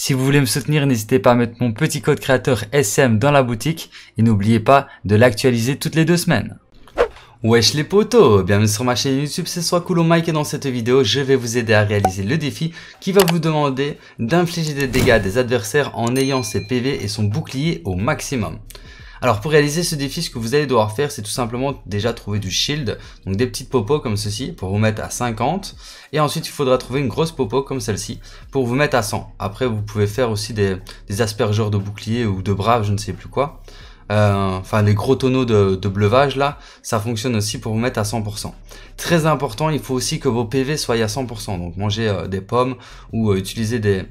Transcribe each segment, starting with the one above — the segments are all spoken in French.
Si vous voulez me soutenir, n'hésitez pas à mettre mon petit code créateur SM dans la boutique et n'oubliez pas de l'actualiser toutes les deux semaines. Wesh les potos Bienvenue sur ma chaîne YouTube, c'est soit Coolo Mike et dans cette vidéo, je vais vous aider à réaliser le défi qui va vous demander d'infliger des dégâts des adversaires en ayant ses PV et son bouclier au maximum. Alors pour réaliser ce défi, ce que vous allez devoir faire, c'est tout simplement déjà trouver du shield, donc des petites popos comme ceci pour vous mettre à 50, et ensuite il faudra trouver une grosse popo comme celle-ci pour vous mettre à 100. Après vous pouvez faire aussi des, aspergeurs de boucliers ou de braves, je ne sais plus quoi. Euh, enfin les gros tonneaux de, bleuvage là, ça fonctionne aussi pour vous mettre à 100%. Très important, il faut aussi que vos PV soient à 100%, donc manger euh, des pommes ou euh, utiliser des,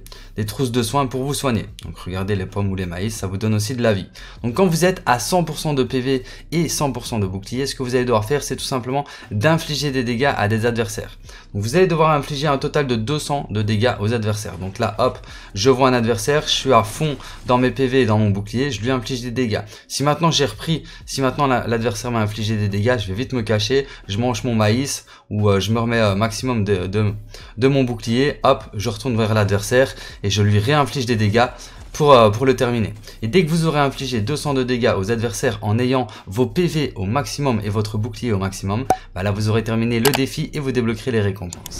trousses de soins pour vous soigner. Donc regardez les pommes ou les maïs, ça vous donne aussi de la vie. Donc quand vous êtes à 100% de PV et 100% de bouclier, ce que vous allez devoir faire, c'est tout simplement d'infliger des dégâts à des adversaires. vous allez devoir infliger un total de 200 de dégâts aux adversaires. Donc là, hop, je vois un adversaire, je suis à fond dans mes PV et dans mon bouclier, je lui inflige des dégâts si maintenant j'ai repris, si maintenant l'adversaire m'a infligé des dégâts, je vais vite me cacher, je mange mon maïs ou euh, je me remets un euh, maximum de, mon bouclier, hop, je retourne vers l'adversaire et je lui réinflige des dégâts. Pour, euh, pour le terminer. Et dès que vous aurez infligé 200 de dégâts aux adversaires en ayant vos PV au maximum et votre bouclier au maximum, bah là vous aurez terminé le défi et vous débloquerez les récompenses.